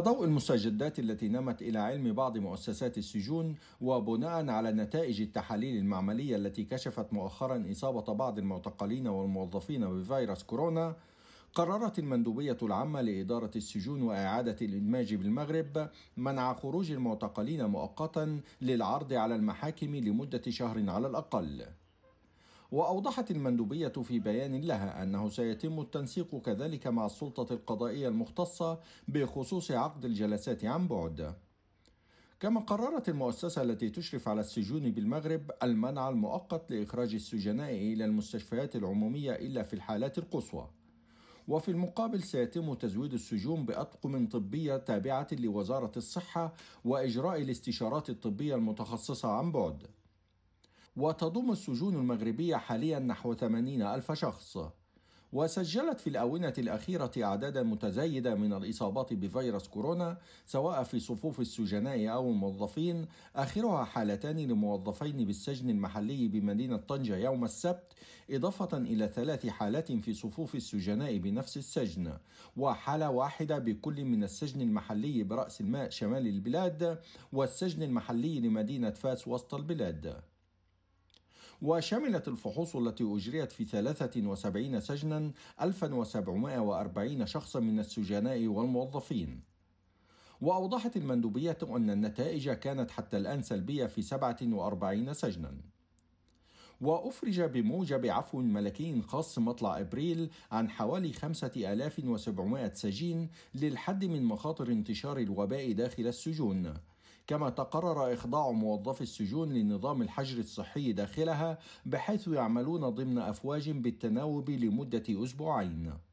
ضوء المستجدات التي نمت إلى علم بعض مؤسسات السجون وبناء على نتائج التحاليل المعملية التي كشفت مؤخرا إصابة بعض المعتقلين والموظفين بفيروس كورونا قررت المندوبية العامة لإدارة السجون وإعادة الإدماج بالمغرب منع خروج المعتقلين مؤقتا للعرض على المحاكم لمدة شهر على الأقل وأوضحت المندوبية في بيان لها أنه سيتم التنسيق كذلك مع السلطة القضائية المختصة بخصوص عقد الجلسات عن بعد. كما قررت المؤسسة التي تشرف على السجون بالمغرب المنع المؤقت لإخراج السجناء إلى المستشفيات العمومية إلا في الحالات القصوى. وفي المقابل سيتم تزويد السجون بأطقم طبية تابعة لوزارة الصحة وإجراء الاستشارات الطبية المتخصصة عن بعد. وتضم السجون المغربية حاليا نحو 80 ألف شخص وسجلت في الآونة الأخيرة أعدادا متزايدة من الإصابات بفيروس كورونا سواء في صفوف السجناء أو الموظفين آخرها حالتان لموظفين بالسجن المحلي بمدينة طنجة يوم السبت إضافة إلى ثلاث حالات في صفوف السجناء بنفس السجن وحالة واحدة بكل من السجن المحلي برأس الماء شمال البلاد والسجن المحلي لمدينة فاس وسط البلاد وشملت الفحوص التي أجريت في 73 سجنا 1740 شخصا من السجناء والموظفين وأوضحت المندوبية أن النتائج كانت حتى الآن سلبية في 47 سجنا وأفرج بموجب عفو ملكي خاص مطلع أبريل عن حوالي 5700 سجين للحد من مخاطر انتشار الوباء داخل السجون كما تقرر إخضاع موظفي السجون لنظام الحجر الصحي داخلها بحيث يعملون ضمن أفواج بالتناوب لمدة أسبوعين